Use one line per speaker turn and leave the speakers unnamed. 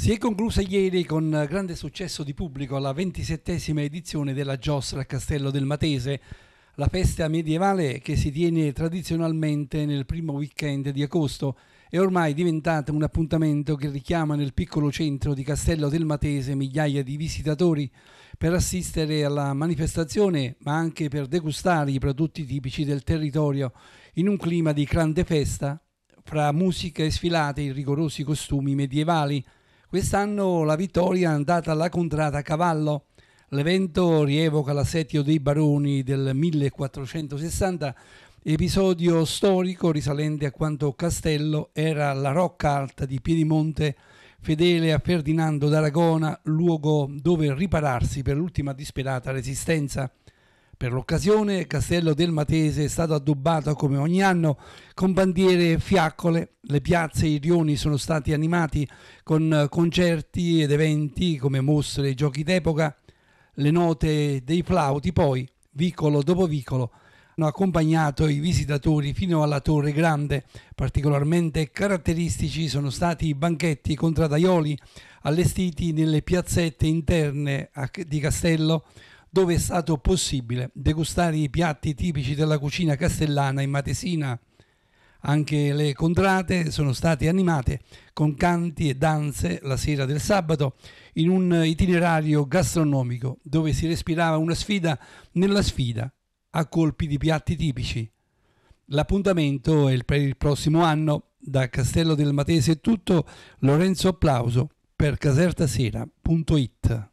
Si è conclusa ieri con grande successo di pubblico la ventisettesima edizione della Giostra a Castello del Matese, la festa medievale che si tiene tradizionalmente nel primo weekend di agosto è ormai diventata un appuntamento che richiama nel piccolo centro di Castello del Matese migliaia di visitatori per assistere alla manifestazione ma anche per degustare i prodotti tipici del territorio in un clima di grande festa fra musica e sfilate in rigorosi costumi medievali Quest'anno la vittoria è andata alla contrada a cavallo. L'evento rievoca l'assetio dei baroni del 1460, episodio storico risalente a quanto Castello era la rocca alta di Piedimonte fedele a Ferdinando d'Aragona, luogo dove ripararsi per l'ultima disperata resistenza. Per l'occasione il Castello del Matese è stato addobbato come ogni anno con bandiere e fiaccole, le piazze e i rioni sono stati animati con concerti ed eventi come mostre e giochi d'epoca, le note dei flauti poi, vicolo dopo vicolo, hanno accompagnato i visitatori fino alla Torre Grande. Particolarmente caratteristici sono stati i banchetti con tradioli allestiti nelle piazzette interne di Castello, dove è stato possibile degustare i piatti tipici della cucina castellana in Matesina. Anche le contrate sono state animate con canti e danze la sera del sabato in un itinerario gastronomico dove si respirava una sfida nella sfida a colpi di piatti tipici. L'appuntamento è per il prossimo anno da Castello del Matese è tutto. Lorenzo Applauso per casertasera.it